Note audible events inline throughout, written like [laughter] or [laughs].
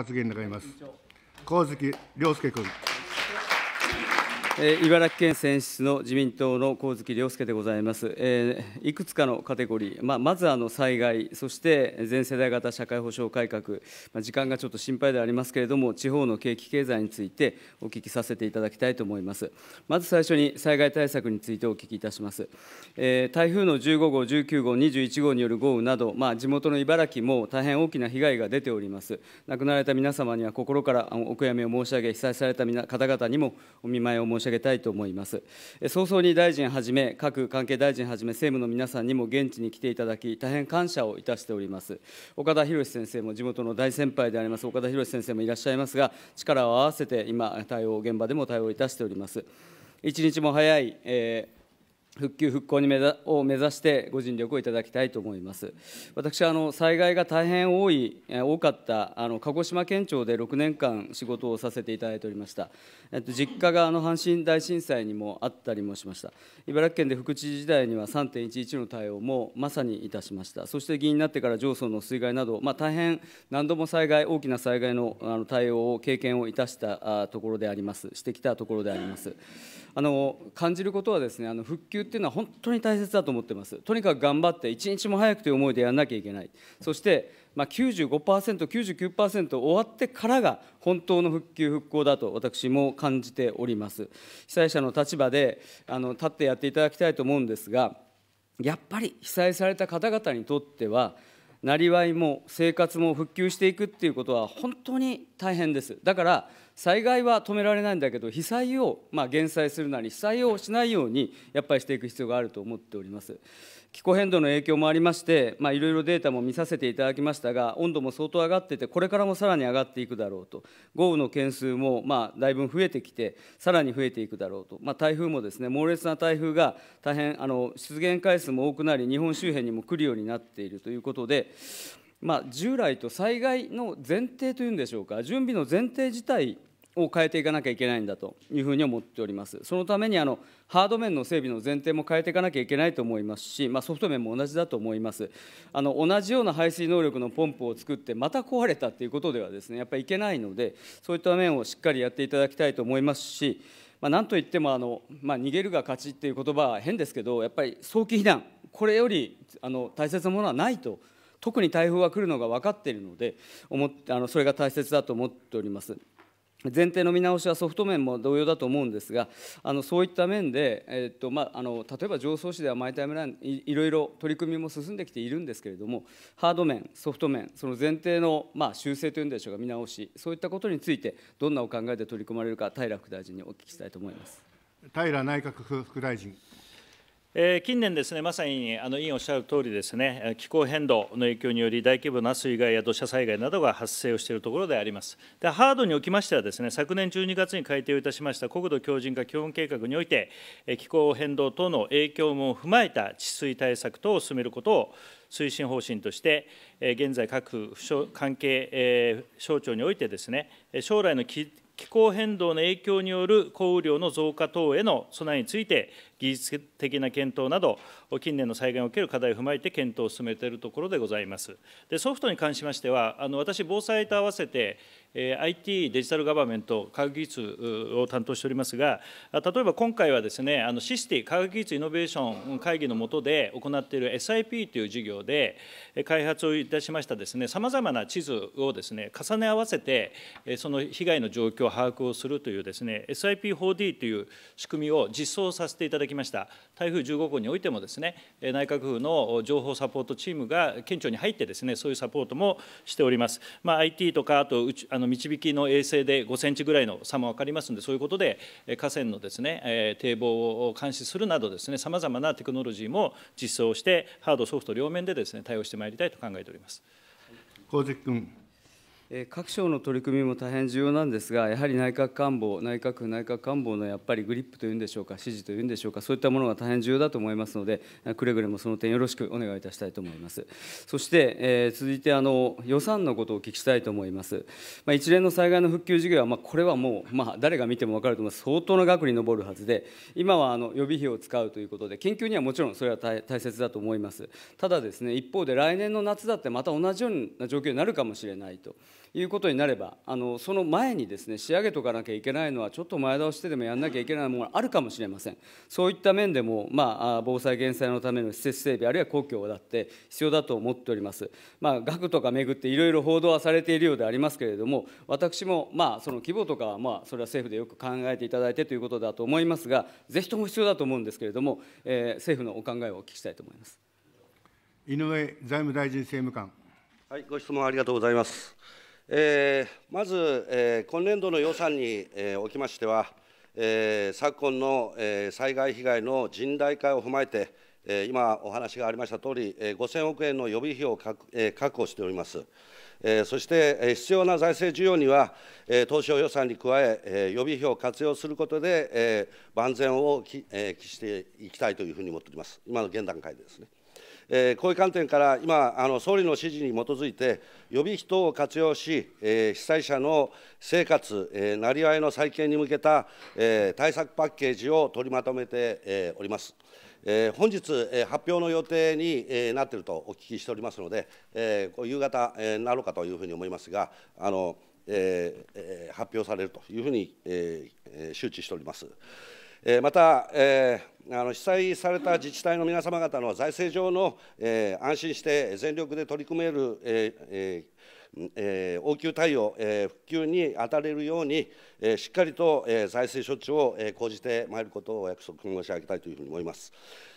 発言願います。上月亮介君。茨城県選出の自民党の上月良介でございます、えー、いくつかのカテゴリー、まあ、まずあの災害、そして全世代型社会保障改革、まあ、時間がちょっと心配でありますけれども、地方の景気経済についてお聞きさせていただきたいと思います。まず最初に災害対策についてお聞きいたします。えー、台風の15号、19号、21号による豪雨など、まあ、地元の茨城も大変大きな被害が出ております。亡くなられた皆様には心からお悔やみを申し上げ、被災された方々にもお見舞いを申し上げ申し上げたいと思います。早々に大臣はじめ、各関係大臣はじめ、政務の皆さんにも現地に来ていただき、大変感謝をいたしております。岡田博先生も地元の大先輩であります、岡田博先生もいらっしゃいますが、力を合わせて今、対応、現場でも対応いたしております。一日も早い、えー復旧・復興に目を目指してご尽力をいただきたいと思います。私はあの災害が大変多い多かったあの鹿児島県庁で6年間仕事をさせていただいておりました。えっと実家があの阪神大震災にもあったりもしました。茨城県で副知事時代には3.11の対応もまさにいたしました。そして議員になってから上層の水害などまあ大変何度も災害大きな災害のあの対応を経験をいたしたところであります。してきたところであります。あの感じることはですねあの復旧っていうのは本当に大切だと思ってますとにかく頑張って一日も早くという思いでやらなきゃいけないそして、まあ95、9 9終わってからが本当の復旧復興だと私も感じております被災者の立場であの立ってやっていただきたいと思うんですがやっぱり被災された方々にとってはなりわいも生活も復旧していくっていうことは本当に大変ですだから災害は止められないんだけど、被災を、まあ、減災するなり、被災をしないように、やっぱりしていく必要があると思っております。気候変動の影響もありまして、いろいろデータも見させていただきましたが、温度も相当上がってて、これからもさらに上がっていくだろうと、豪雨の件数も、まあ、だいぶ増えてきて、さらに増えていくだろうと、まあ、台風もですね猛烈な台風が大変あの出現回数も多くなり、日本周辺にも来るようになっているということで、まあ、従来と災害の前提というんでしょうか、準備の前提自体を変えていかなきゃいけないんだというふうに思っております。そのためにあのハード面の整備の前提も変えていかなきゃいけないと思いますし、まあ、ソフト面も同じだと思います。あの同じような排水能力のポンプを作ってまた壊れたということではですねやっぱりいけないのでそういった面をしっかりやっていただきたいと思いますし。まあ、なんといってもあの、まあ、逃げるが勝ちっていう言葉は変ですけどやっぱり早期避難これよりあの大切なものはないと特に台風は来るのが分かっているので、思っあのそれが大切だと思っております。前提の見直しはソフト面も同様だと思うんですが、あのそういった面で、えっとまあ、あの例えば常総市ではマイタイムラインい、ろいろ取り組みも進んできているんですけれども、ハード面、ソフト面、その前提の、まあ、修正というんでしょうか、見直し、そういったことについて、どんなお考えで取り組まれるか、平副大臣にお聞きしたいと思います平内閣府副大臣。近年ですね、まさにあの委員おっしゃる通りですね、気候変動の影響により大規模な水害や土砂災害などが発生をしているところであります。でハードにおきましてはですね、昨年12月に改定をいたしました国土強靭化基本計画において、気候変動等の影響も踏まえた治水対策等を進めることを推進方針として、現在各関係省庁においてですね、将来の気候変動の影響による降雨量の増加等への備えについて、技術的な検討など、近年の災害における課題を踏まえて検討を進めているところでございます。でソフトに関しましては、あの私、防災と合わせて、え IT、デジタルガバメント、科学技術を担当しておりますが、例えば今回はですね、あのシスティ、科学技術イノベーション会議の下で行っている SIP という事業で、開発をいたしましたですね、さまざまな地図をですね、重ね合わせて、その被害の状況を把握をするというですね、SIP4D という仕組みを実装させていただききました台風15号においてもですね内閣府の情報サポートチームが県庁に入ってですねそういうサポートもしております、まあ、IT とかあとあの導きの衛星で5センチぐらいの差も分かりますのでそういうことで河川のですね堤防を監視するなどですねさまざまなテクノロジーも実装してハードソフト両面でですね対応してまいりたいと考えております。小関君各省の取り組みも大変重要なんですが、やはり内閣官房、内閣府、内閣官房のやっぱりグリップというんでしょうか、指示というんでしょうか、そういったものが大変重要だと思いますので、くれぐれもその点、よろしくお願いいたしたいと思います。そして、えー、続いてあの、予算のことをお聞きしたいと思います。まあ、一連の災害の復旧事業は、まあ、これはもう、まあ、誰が見ても分かると思います、相当の額に上るはずで、今はあの予備費を使うということで、研究にはもちろんそれは大切だと思います。ただですね、一方で、来年の夏だってまた同じような状況になるかもしれないと。いうことになればあのその前にですね仕上げとかなきゃいけないのはちょっと前倒してでもやんなきゃいけないものがあるかもしれませんそういった面でも、まあ、防災・減災のための施設整備あるいは公共だって必要だと思っております、まあ、額とか巡っていろいろ報道はされているようでありますけれども私も、まあ、その規模とかは、まあ、それは政府でよく考えていただいてということだと思いますがぜひとも必要だと思うんですけれども、えー、政府のお考えをお聞きしたいと思います井上財務大臣政務官はい、ご質問ありがとうございます。えー、まず、えー、今年度の予算に、えー、おきましては、えー、昨今の、えー、災害被害の甚大化を踏まえて、えー、今お話がありましたとおり、えー、5000億円の予備費を確,、えー、確保しております。えー、そして、えー、必要な財政需要には、えー、当初予算に加え、えー、予備費を活用することで、えー、万全をき、えー、期していきたいというふうに思っております。今の現段階でですね。えー、こういう観点から、今、あの総理の指示に基づいて、予備費等を活用し、えー、被災者の生活、えー、なりわいの再建に向けた、えー、対策パッケージを取りまとめて、えー、おります。えー、本日、えー、発表の予定に、えー、なっているとお聞きしておりますので、えー、夕方、えー、なるかというふうに思いますが、あのえー、発表されるというふうに、えー、周知しております。えまた、えあの被災された自治体の皆様方の財政上の、え安心して全力で取り組める、えええ応急対応、え復旧に当たれるように、えしっかりと、え財政処置を、え講じてまいることをお約束申し上げたいというふうに思います。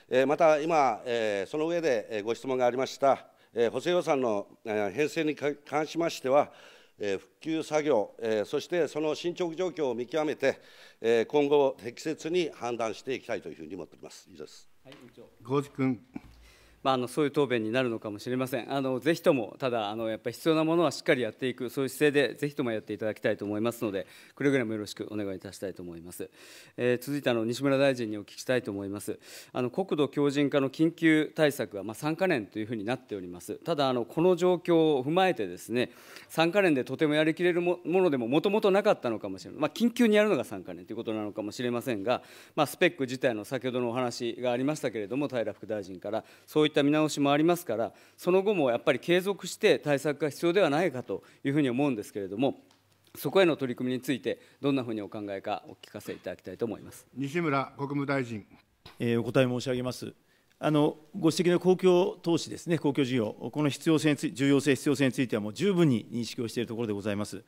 えまた今、えその上でご質問がありました、補正予算の編成に関しましては、復旧作業、そしてその進捗状況を見極めて、今後、適切に判断していきたいというふうに思っております。以上です。はい、委員長。君。まあ、あのそういう答弁になるのかもしれません。あのぜひとも、ただあの、やっぱり必要なものはしっかりやっていく、そういう姿勢でぜひともやっていただきたいと思いますので、くれぐれもよろしくお願いいたしたいと思います。えー、続いてあの、西村大臣にお聞きしたいと思います。あの国土強靭化の緊急対策は、まあ、3か年というふうになっております。ただあの、この状況を踏まえてです、ね、3か年でとてもやりきれるものでももともとなかったのかもしれない、まあ、緊急にやるのが3か年ということなのかもしれませんが、まあ、スペック自体の先ほどのお話がありましたけれども、平副大臣から、そういっった見直しもありますから、その後もやっぱり継続して対策が必要ではないかというふうに思うんですけれども、そこへの取り組みについて、どんなふうにお考えか、お聞かせいただきたいと思います西村国務大臣、えー、お答え申し上げます。あのご指摘の公共投資ですね、公共事業、この必要性に重要性、必要性についてはもう十分に認識をしているところでございます。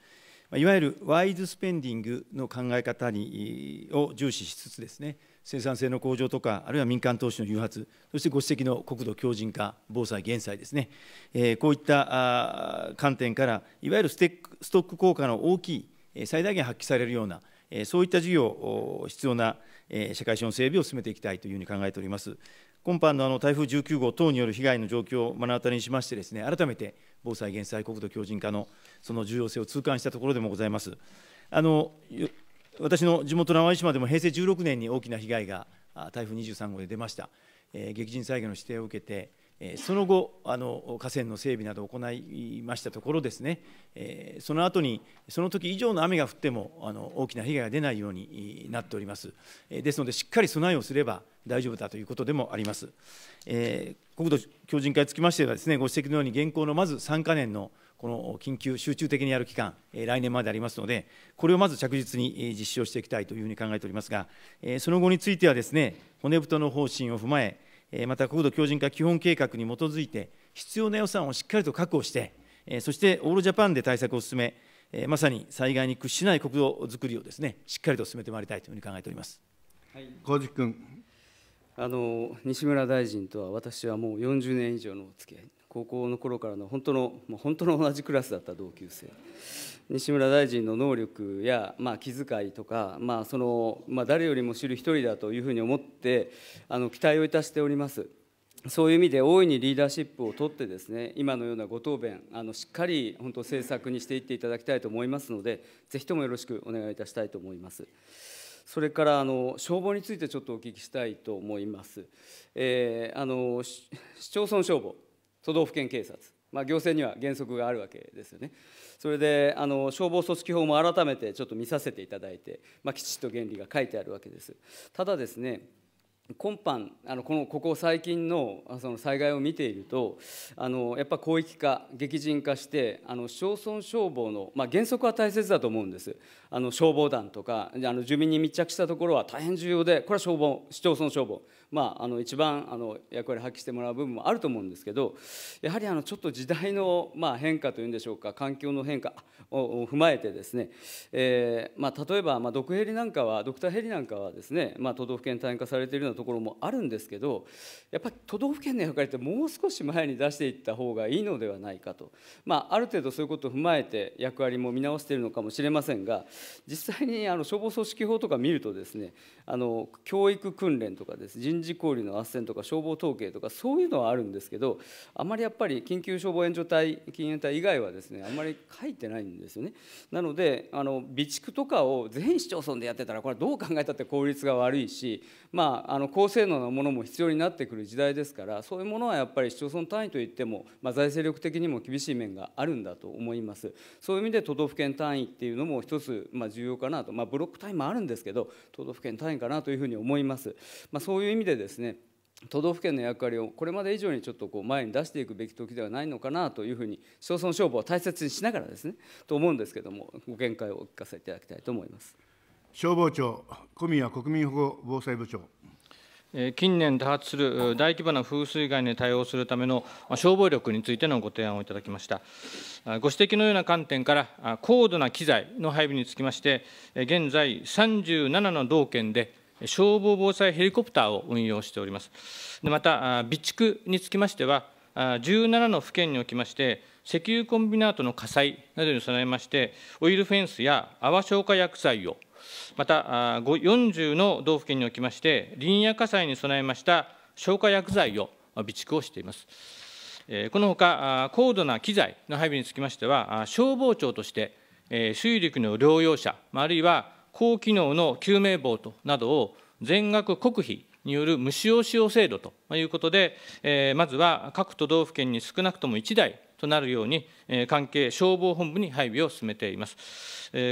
いわゆるワイズスペンディングの考え方にを重視しつつですね生産性の向上とかあるいは民間投資の誘発そしてご指摘の国土強靭化防災減災ですね、えー、こういった観点からいわゆるステストック効果の大きい最大限発揮されるようなそういった事業必要な社会資本整備を進めていきたいというふうに考えております。今般のあの台風19号等による被害の状況を目の当たりにしましてですね、改めて防災・減災、国土強靭化のその重要性を痛感したところでもございます。あの私の地元の淡路島でも平成16年に大きな被害が台風23号で出ました、えー、激甚災害の指定を受けて、えー、その後あの河川の整備などを行いましたところですね、えー、その後にその時以上の雨が降ってもあの大きな被害が出ないようになっております、えですのでしっかり備えをすれば大丈夫だということでもあります。えー、国土強靭化につきましてはですね、ご指摘のように現行のまず3か年のこの緊急集中的にやる期間、来年までありますので、これをまず着実に実施をしていきたいというふうに考えておりますが、その後についてはですね、骨太の方針を踏まえ、また国土強靭化基本計画に基づいて、必要な予算をしっかりと確保して、そしてオールジャパンで対策を進め、まさに災害に屈しない国土づくりをですね、しっかりと進めてまいりたいというふうに考えております。はい、小路君。あの西村大臣とは私はもう40年以上のお付き合い高校の頃からの本当の本当の同じクラスだった同級生西村大臣の能力や、まあ、気遣いとか、まあそのまあ、誰よりも知る一人だというふうに思ってあの期待をいたしておりますそういう意味で大いにリーダーシップを取ってですね今のようなご答弁あのしっかり本当政策にしていっていただきたいと思いますのでぜひともよろしくお願いいたしたいと思います。それからあの消防についてちょっとお聞きしたいと思います。えー、あの市町村消防、都道府県警察、まあ、行政には原則があるわけですよね。それであの消防組織法も改めてちょっと見させていただいて、まあ、きちっと原理が書いてあるわけです。ただですね今般あのこのここ最近のその災害を見ているとあのやっぱ広域化激甚化してあの町村消防の、まあ、原則は大切だと思うんですあの消防団とかあの住民に密着したところは大変重要でこれは消防市町村消防、まあ、あの一番あの役割発揮してもらう部分もあると思うんですけどやはりあのちょっと時代の、まあ、変化というんでしょうか環境の変化を踏まえてですね、えーまあ、例えば、まあ、毒ヘリなんかはドクターヘリなんかはですね、まあ、都道府県単位化されているのところもあるんですけどやっぱり都道府県の役割ってもう少し前に出していった方がいいのではないかと、まあ、ある程度そういうことを踏まえて役割も見直しているのかもしれませんが実際にあの消防組織法とか見るとですねあの教育訓練とかです人事交流の斡旋とか消防統計とかそういうのはあるんですけどあまりやっぱり緊急消防援助隊禁煙隊以外はですねあまり書いてないんですよねなのであの備蓄とかを全市町村でやってたらこれどう考えたって効率が悪いし、まあ、あの高性能なものも必要になってくる時代ですからそういうものはやっぱり市町村単位といっても、まあ、財政力的にも厳しい面があるんだと思いますそういう意味で都道府県単位っていうのも一つ、まあ、重要かなと、まあ、ブロック単位もあるんですけど都道府県単位ないかなというふうに思います。まあ、そういう意味でですね都道府県の役割をこれまで以上にちょっとこう前に出していくべき時ではないのかなというふうに市町村消防を大切にしながらですねと思うんですけどもご見解をお聞かせいただきたいと思います消防庁小宮国民保護防災部長近年多発する大規模な風水害に対応するための消防力についてのご提案をいただきました。ご指摘のような観点から、高度な機材の配備につきまして、現在37の道県で消防防災ヘリコプターを運用しております。また、備蓄につきましては、17の府県におきまして、石油コンビナートの火災などに備えまして、オイルフェンスや泡消火薬剤をまた、40の道府県におきまして、林野火災に備えました消火薬剤を備蓄をしています。このほか、高度な機材の配備につきましては、消防庁として、水陸の療養者、あるいは高機能の救命ボートなどを全額国費による無使用使用制度ということで、まずは各都道府県に少なくとも1台となるように、関係消防本部に配備を進めています。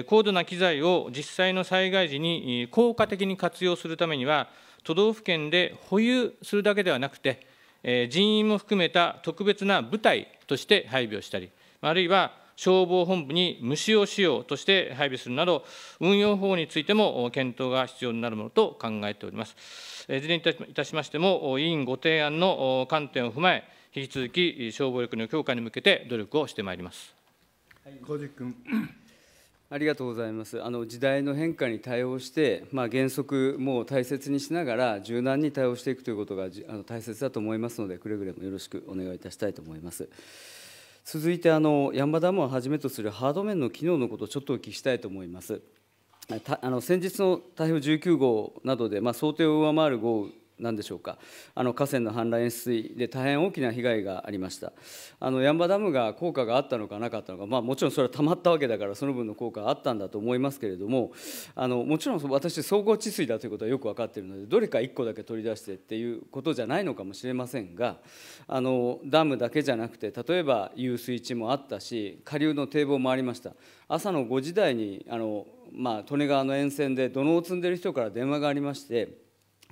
高度な機材を実際の災害時に効果的に活用するためには、都道府県で保有するだけではなくて、人員も含めた特別な部隊として配備をしたり、あるいは消防本部に無使用仕様として配備するなど、運用法についても検討が必要になるものと考えております。いずにいたしましても、委員ご提案の観点を踏まえ、引き続き消防力の強化に向けて努力をしてまいります。小路君ありがとうございます。あの時代の変化に対応して、まあ、原則も大切にしながら柔軟に対応していくということがあの大切だと思いますので、くれぐれもよろしくお願いいたしたいと思います。続いてあのヤンバダムをはじめとするハード面の機能のことをちょっとお聞きしたいと思います。たあの先日の台風19号などで、まあ、想定を上回る豪雨なんでしょうかあの河川の氾濫、越水で大変大きな被害がありました、あの山ダムが効果があったのかなかったのか、まあ、もちろんそれはたまったわけだから、その分の効果があったんだと思いますけれども、あのもちろん私、総合治水だということはよく分かっているので、どれか1個だけ取り出してっていうことじゃないのかもしれませんが、あのダムだけじゃなくて、例えば遊水地もあったし、下流の堤防もありました。朝の5時台にあの、まあ、利根川の沿線で土のを積んでる人から電話がありまして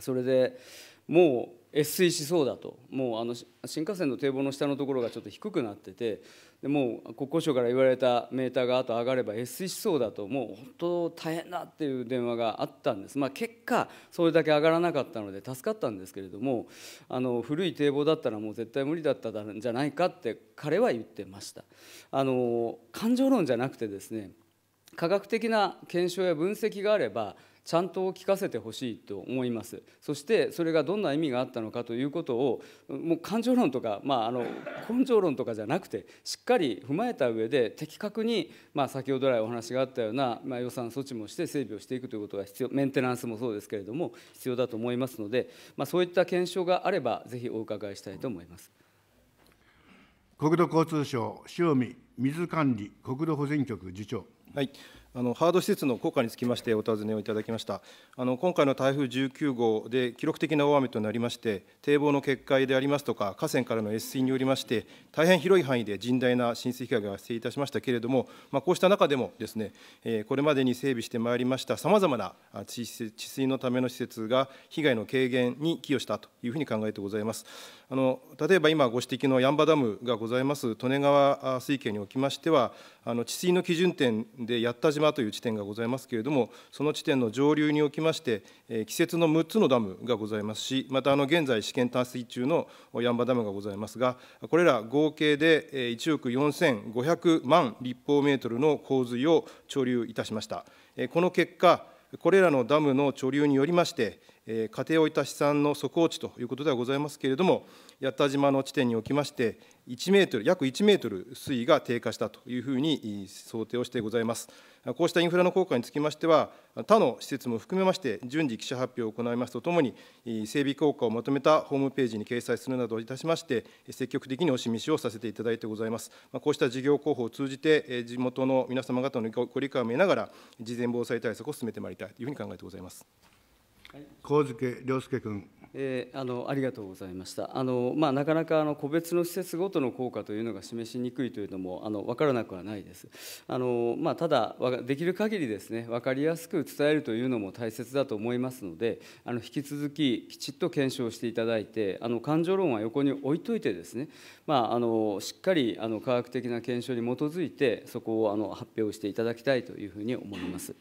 それでもう越水しそうだともうあの新幹線の堤防の下のところがちょっと低くなっててでもう国交省から言われたメーターがあと上がれば越水しそうだともう本当大変だっていう電話があったんです、まあ、結果それだけ上がらなかったので助かったんですけれどもあの古い堤防だったらもう絶対無理だったんじゃないかって彼は言ってましたあの感情論じゃなくてですね科学的な検証や分析があればちゃんと聞かせてほしいと思いますそしてそれがどんな意味があったのかということをもう感情論とか、まあ、あの根性論とかじゃなくてしっかり踏まえた上で的確に、まあ、先ほど来お話があったような、まあ、予算措置もして整備をしていくということが必要メンテナンスもそうですけれども必要だと思いますので、まあ、そういった検証があればぜひお伺いしたいと思います。国土交通省塩見水管理国土保全局次長はいあのハード施設の効果につきましてお尋ねをいただきましたあの今回の台風19号で記録的な大雨となりまして堤防の決壊でありますとか河川からの越水によりまして大変広い範囲で甚大な浸水被害が発生いたしましたけれども、まあ、こうした中でもですね、えこれまでに整備してまいりましたさまざまな治水のための施設が被害の軽減に寄与したというふうに考えてございますあの例えば今ご指摘のヤンダムがございます利根川水系におきましてはあの治水の基準点で島という地点がございますけれども、その地点の上流におきまして、季節の6つのダムがございますし、またあの現在、試験達成中の八ンバダムがございますが、これら合計で1億4500万立方メートルの洪水を貯留いたしました。この結果、これらのダムの貯留によりまして、家庭を置いた資産の底落ちということではございますけれども、八田島の地点におきまして、1メートル約1メートル水位が低下したというふうに想定をしてございます。こうしたインフラの効果につきましては、他の施設も含めまして、順次記者発表を行いますとともに、整備効果をまとめたホームページに掲載するなどいたしまして、積極的にお示しをさせていただいてございます。こうした事業候補を通じて、地元の皆様方のご理解を得ながら、事前防災対策を進めてまいりたいというふうに考えてございます。良介君。えー、あのありがとうございましたあの、まあ、なかなかあの個別の施設ごとの効果というのが示しにくいというのもあの分からなくはないですあの、まあ、ただできる限りですね分かりやすく伝えるというのも大切だと思いますのであの引き続ききちっと検証していただいてあの感情論は横に置いといてですね、まあ、あのしっかりあの科学的な検証に基づいてそこをあの発表していただきたいというふうに思います。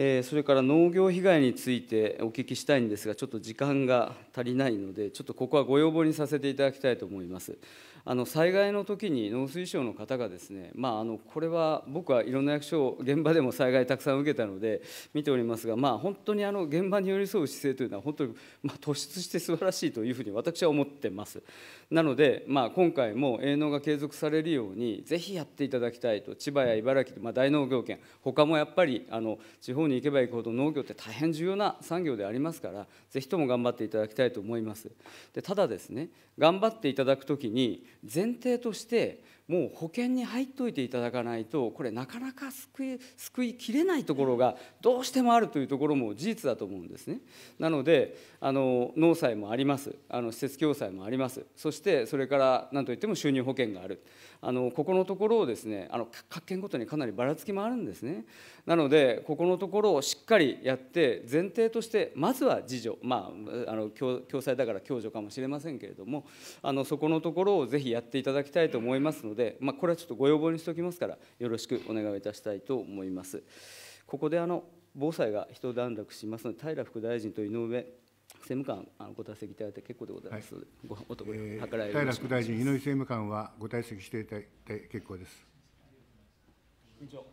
えそれから農業被害についてお聞きしたいんですが、ちょっと時間が足りないので、ちょっとここはご要望にさせていただきたいと思います。あの災害の時に農水省の方がですね、まあ、あのこれは僕はいろんな役所現場でも災害たくさん受けたので見ておりますが、まあ、本当にあの現場に寄り添う姿勢というのは本当に、ま突出して素晴らしいというふうに私は思ってます。なので、まあ、今回も営農が継続されるようにぜひやっていただきたいと千葉や茨城まあ、大農業圏他もやっぱりあの地方に行けば行くほど農業って大変重要な産業でありますからぜひとも頑張っていただきたいと思います。でただですね頑張っていただくときに前提としてもう保険に入っておいていただかないとこれなかなか救い救いきれないところがどうしてもあるというところも事実だと思うんですねなのであの納債もありますあの施設共済もありますそしてそれから何といっても収入保険があるあのここのところをですねあの各県ごとにかなりばらつきもあるんですねなので、ここのところをしっかりやって、前提として、まずは自助、まあ、あの共済だから共助かもしれませんけれども、あのそこのところをぜひやっていただきたいと思いますので、まあ、これはちょっとご要望にしておきますから、よろしくお願いいたしたいと思います。ここであの防災が一段落しますので、平副大臣と井上政務官、あのご退席いただいて結構でございます。はい、ごおとご、えー、平副大臣、井上政務官はご退席していただいて結構です。委員長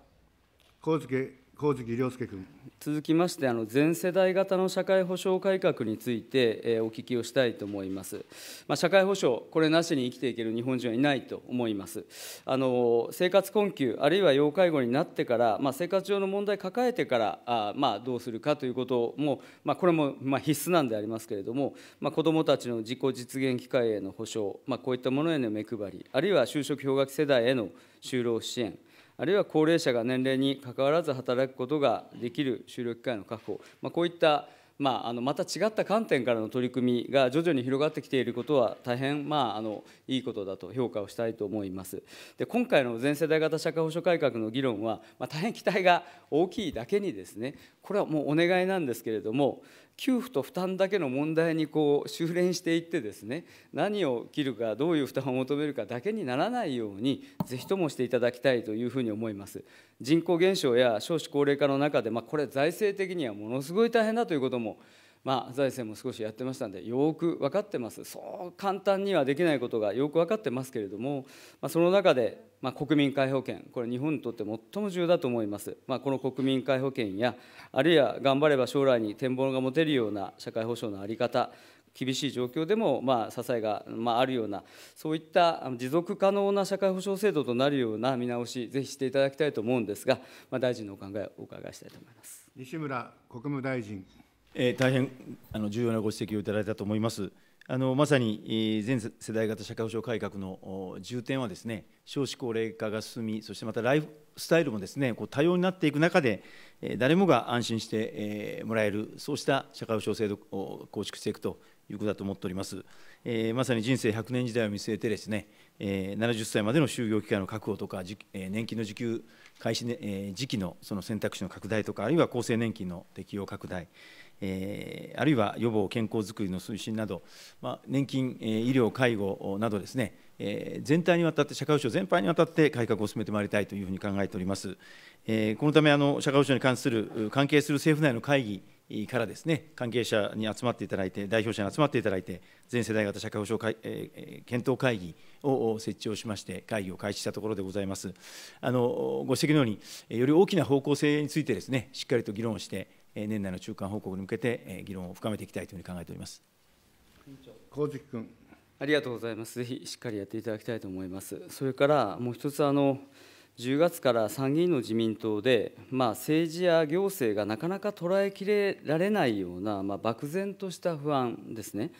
上月上月亮介君続きましてあの、全世代型の社会保障改革について、えお聞きをしたいと思います。まあ、社会保障、これなしに生きていける日本人はいないと思います。あの生活困窮、あるいは要介護になってから、まあ、生活上の問題抱えてからあ、まあ、どうするかということも、まあ、これも、まあ、必須なんでありますけれども、まあ、子どもたちの自己実現機会への保障、まあ、こういったものへの目配り、あるいは就職氷河期世代への就労支援、あるいは高齢者が年齢にかかわらず働くことができる就労機会の確保、まあ、こういったまあ、あのまた違った観点からの取り組みが徐々に広がってきていることは大変、まあ、あのいいことだと評価をしたいと思いますで今回の全世代型社会保障改革の議論は、まあ、大変期待が大きいだけにですねこれはもうお願いなんですけれども給付と負担だけの問題にこう修練していってですね何を切るかどういう負担を求めるかだけにならないようにぜひともしていただきたいというふうに思います人口減少や少子高齢化の中で、まあ、これ財政的にはものすごい大変だということもまあ、財政も少しやってましたんでよく分かってますそう簡単にはできないことがよく分かってますけれども、まあ、その中でまあ、国民皆保険、これ、日本にとって最も重要だと思います、まあ、この国民皆保険や、あるいは頑張れば将来に展望が持てるような社会保障の在り方、厳しい状況でも、まあ、支えが、まあ、あるような、そういった持続可能な社会保障制度となるような見直し、ぜひしていただきたいと思うんですが、まあ、大臣のお考えをお伺いしたいと思います西村国務大臣。えー、大変あの重要なご指摘をいただいたと思います。あのまさに全世代型社会保障改革の重点はですね少子高齢化が進みそしてまたライフスタイルもですねこう多様になっていく中で誰もが安心してもらえるそうした社会保障制度を構築していくということだと思っております、まさに人生100年時代を見据えてですね、70歳までの就業機会の確保とか、年金の受給開始、ね時期のその選択肢の拡大とかあるいは厚生年金の適用拡大えー、あるいは予防健康づくりの推進など、まあ、年金、えー、医療介護などですね、えー、全体にわたって社会保障全般にわたって改革を進めてまいりたいというふうに考えております、えー、このためあの社会保障に関する関係する政府内の会議からですね、関係者に集まっていただいて、代表者に集まっていただいて、全世代型社会保障会、えー、検討会議を設置をしまして、会議を開始したところでございます。あのご指摘のように、より大きな方向性についてですね、しっかりと議論して、年内の中間報告に向けて議論を深めていきたいというふうに考えております。高木君ありがとうございます。ぜひしっかりやっていただきたいと思います。それからもう一つあの10月から参議院の自民党で、まあ、政治や行政がなかなか捉えきれられないような、まあ、漠然とした不安ですね、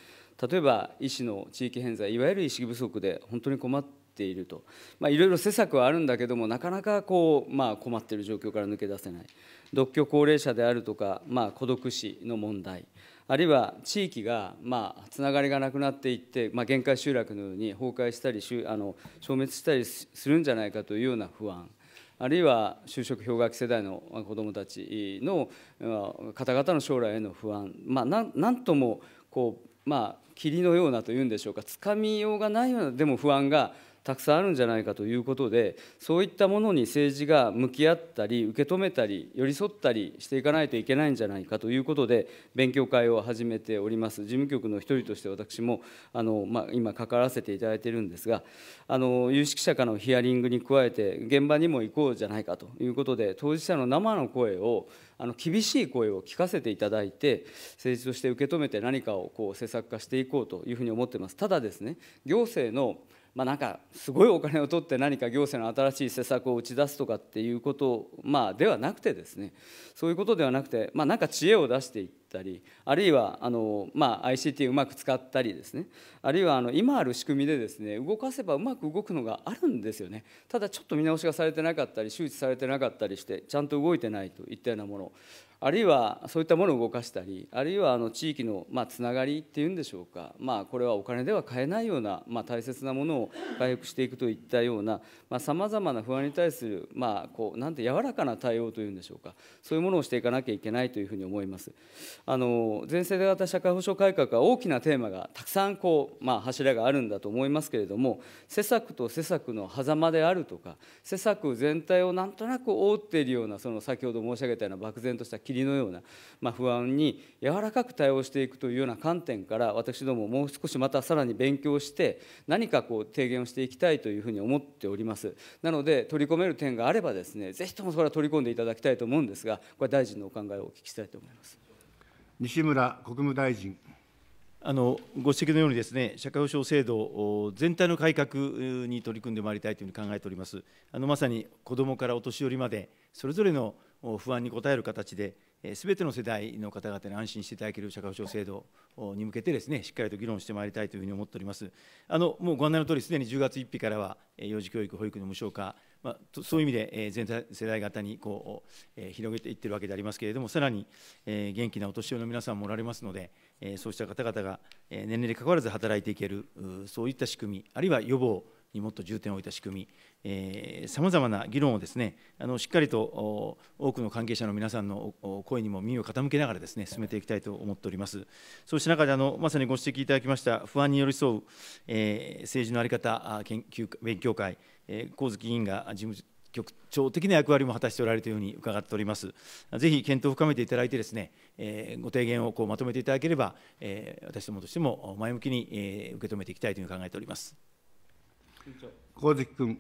例えば医師の地域偏在、いわゆる意識不足で本当に困っているといろいろ施策はあるんだけどもなかなかこう、まあ、困っている状況から抜け出せない独居高齢者であるとか、まあ、孤独死の問題あるいは地域が、まあ、つながりがなくなっていって、まあ、限界集落のように崩壊したりあの消滅したりするんじゃないかというような不安あるいは就職氷河期世代の子どもたちの方々の将来への不安、まあ、なんともこう、まあ、霧のようなというんでしょうかつかみようがないようなでも不安がたくさんあるんじゃないかということで、そういったものに政治が向き合ったり、受け止めたり、寄り添ったりしていかないといけないんじゃないかということで、勉強会を始めております、事務局の一人として私もあの、まあ、今、関わらせていただいているんですがあの、有識者からのヒアリングに加えて、現場にも行こうじゃないかということで、当事者の生の声を、あの厳しい声を聞かせていただいて、政治として受け止めて何かをこう施策化していこうというふうに思ってます。ただですね、行政のまあ、なんかすごいお金を取って何か行政の新しい施策を打ち出すとかっていうことまあではなくてですねそういうことではなくてまあなんか知恵を出していったりあるいはあのまあ ICT をうまく使ったりですねあるいはあの今ある仕組みでですね動かせばうまく動くのがあるんですよねただちょっと見直しがされてなかったり周知されてなかったりしてちゃんと動いてないといったようなものあるいはそういったものを動かしたりあるいはあの地域のまあつながりっていうんでしょうか、まあ、これはお金では買えないような、まあ、大切なものを回復していくといったようなさまざ、まな不安に対する、まあ、こうなんて柔らかな対応というんでしょうかそういうものをしていかなきゃいけないというふうに思います。あの全世代型社会保障改革は大きなテーマがたくさんこう、まあ、柱があるんだと思いますけれども施策と施策の狭間であるとか施策全体をなんとなく覆っているようなその先ほど申し上げたような漠然とした霧のような、まあ、不安に柔らかく対応していくというような観点から私どももう少しまたさらに勉強して何かこう提言をしていきたいというふうに思っておりますなので取り込める点があればですねぜひともそれは取り込んでいただきたいと思うんですがこれ大臣のお考えをお聞きしたいと思います西村国務大臣あのご指摘のようにですね社会保障制度全体の改革に取り組んでまいりたいというふうに考えておりますあのまさに子どもからお年寄りまでそれぞれの不安に応える形で、すべての世代の方々に安心していただける社会保障制度に向けてですね、しっかりと議論してまいりたいというふうに思っております。あのもうご案内の通り、すでに10月1日からは、幼児教育、保育の無償化、まあ、そういう意味で全世代型にこう広げていってるわけでありますけれども、さらに元気なお年寄りの皆さんもおられますので、そうした方々が年齢に関わらず働いていける、そういった仕組み、あるいは予防、にもっと重点を置いた仕組み、さまざまな議論をですねあのしっかりと多くの関係者の皆さんの声にも耳を傾けながらですね進めていきたいと思っております。そうした中であの、まさにご指摘いただきました不安に寄り添う、えー、政治の在り方研究勉強会、えー、月議員が事務局長的な役割も果たしておられるというふうに伺っております。ぜひ検討を深めていただいてですね、えー、ご提言をこうまとめていただければ、えー、私どもとしても前向きに、えー、受け止めていきたいというふうに考えております。上関君。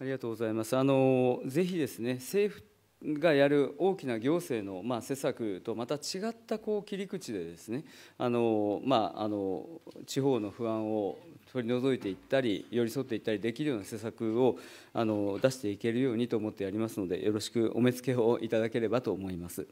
ありがとうございます。あのぜひですね政府がやる大きな行政の、まあ、施策とまた違ったこう切り口でですねあの、まあ、あの地方の不安を取り除いていったり寄り添っていったりできるような施策をあの出していけるようにと思ってやりますのでよろしくお目付けをいただければと思います。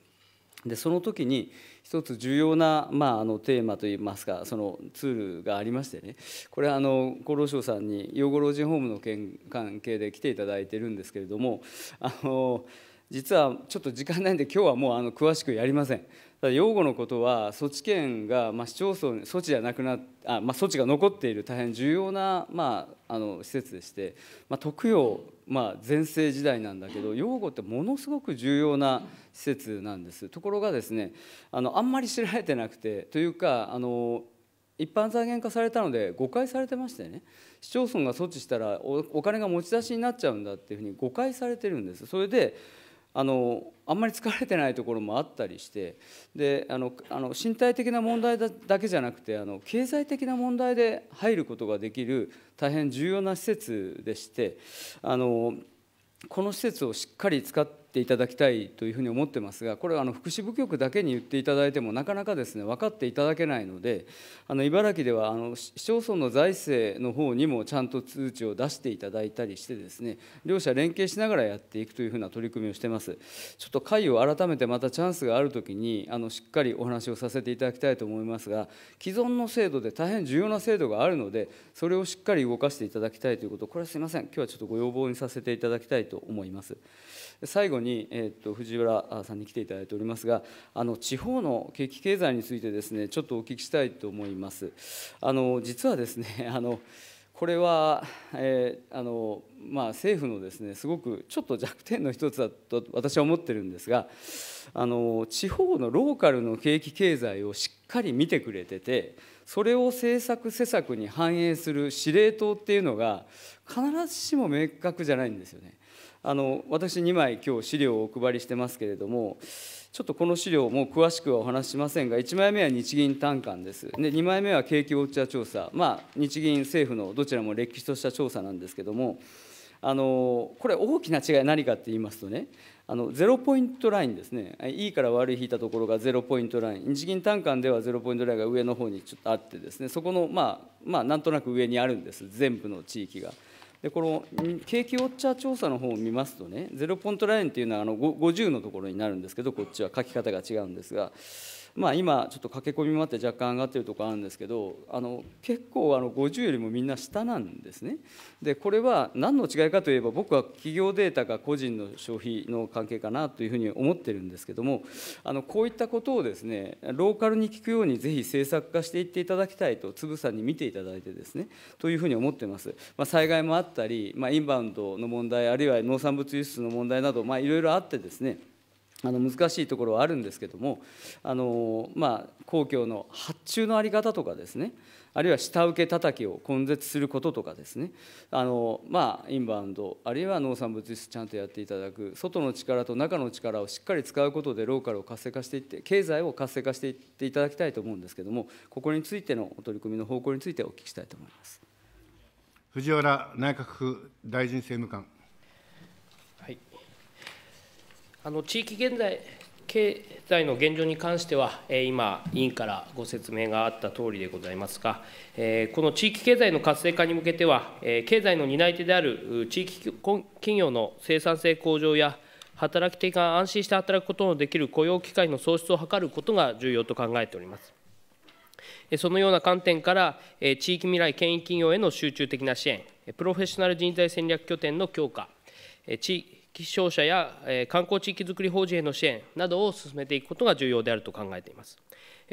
でその時に一つ重要な、まあ、あのテーマといいますかそのツールがありましてねこれはあの厚労省さんに養護老人ホームの件関係で来ていただいてるんですけれどもあの実はちょっと時間ないんで今日はもうあの詳しくやりません。擁護のことは措置権が、まあ、市町村措置じゃなくなあ、まあ、措置が残っている大変重要な、まあ、あの施設でして、まあ、特養、まあ、全盛時代なんだけど擁護ってものすごく重要な施設なんですところがですねあのあんまり知られてなくてというかあの一般財源化されたので誤解されてましてね市町村が措置したらお金が持ち出しになっちゃうんだっていうふうに誤解されてるんですそれであのあんまり疲れてないところもあったりしてであのあの身体的な問題だけじゃなくてあの経済的な問題で入ることができる大変重要な施設でしてあのこの施設をしっかり使ってていただきたいというふうに思ってますがこれはあの福祉部局だけに言っていただいてもなかなかですね分かっていただけないのであの茨城ではあの市町村の財政の方にもちゃんと通知を出していただいたりしてですね両者連携しながらやっていくというふうな取り組みをしてますちょっと会を改めてまたチャンスがあるときにあのしっかりお話をさせていただきたいと思いますが既存の制度で大変重要な制度があるのでそれをしっかり動かしていただきたいということこれはすみません今日はちょっとご要望にさせていただきたいと思います最後にに、えーと、と藤原さんに来ていただいておりますがあの地方の景気経済についてですねちょっとお聞きしたいと思いますあの実はですね [laughs] あのこれは、えー、あのまあ、政府のですねすごくちょっと弱点の一つだと私は思ってるんですがあの地方のローカルの景気経済をしっかり見てくれててそれを政策施策に反映する司令塔っていうのが必ずしも明確じゃないんですよね。あの私2枚今日資料をお配りしてますけれどもちょっとこの資料も詳しくはお話ししませんが1枚目は日銀短観ですで2枚目は景気ウォッチャー調査まあ日銀政府のどちらも歴史とした調査なんですけどもあのこれ大きな違い何かって言いますとねあのゼロポイントラインですねいいから悪い引いたところがゼロポイントライン日銀短観ではゼロポイントラインが上の方にちょっとあってですねそこのまあまあなんとなく上にあるんです全部の地域が。でこの景気ウォッチャー調査の方を見ますとね、ゼロポイントラインっていうのはあの50のところになるんですけど、こっちは書き方が違うんですが、まあ、今ちょっと駆け込みもあって若干上がってるとこあるんですけどあの結構あの50よりもみんな下なんですねでこれは何の違いかといえば僕は企業データが個人の消費の関係かなというふうに思ってるんですけどもあのこういったことをですねローカルに聞くようにぜひ政策化していっていただきたいとつぶさに見ていただいてですねというふうに思ってます、まあ、災害もあったり、まあ、インバウンドの問題あるいは農産物輸出の問題などいろいろあってですねあの難しいところはあるんですけどもあの、まあ、公共の発注の在り方とかですねあるいは下請け叩きを根絶することとかですねあの、まあ、インバウンドあるいは農産物輸出ちゃんとやっていただく外の力と中の力をしっかり使うことでローカルを活性化していって経済を活性化していっていただきたいと思うんですけどもここについての取り組みの方向についてお聞きしたいと思います藤原内閣府大臣政務官。あの地域現在経済の現状に関しては、今、委員からご説明があったとおりでございますが、この地域経済の活性化に向けては、経済の担い手である地域企業の生産性向上や、働き手が安心して働くことのできる雇用機会の創出を図ることが重要と考えております。そのような観点から、地域未来権威企業への集中的な支援、プロフェッショナル人材戦略拠点の強化、地希少者や観光地域づくり法人への支援などを進めていくことが重要であると考えています。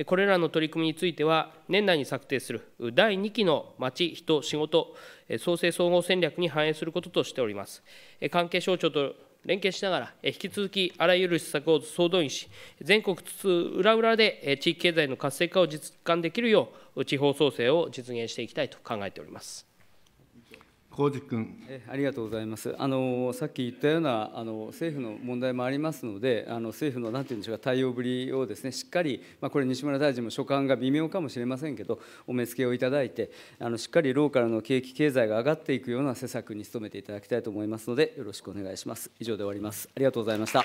これらの取り組みについては、年内に策定する第2期の町、人、仕事創生総合戦略に反映することとしております。関係省庁と連携しながら、引き続きあらゆる施策を総動員し、全国津々浦々で地域経済の活性化を実感できるよう、地方創生を実現していきたいと考えております。浩二君ありがとうございますあのさっき言ったようなあの政府の問題もありますのであの政府のなんていうんでしょうか対応ぶりをですねしっかり、まあ、これ西村大臣も所感が微妙かもしれませんけどお目付けをいただいてあのしっかりローカルの景気経済が上がっていくような施策に努めていただきたいと思いますのでよろしくお願いします以上で終わりますありがとうございました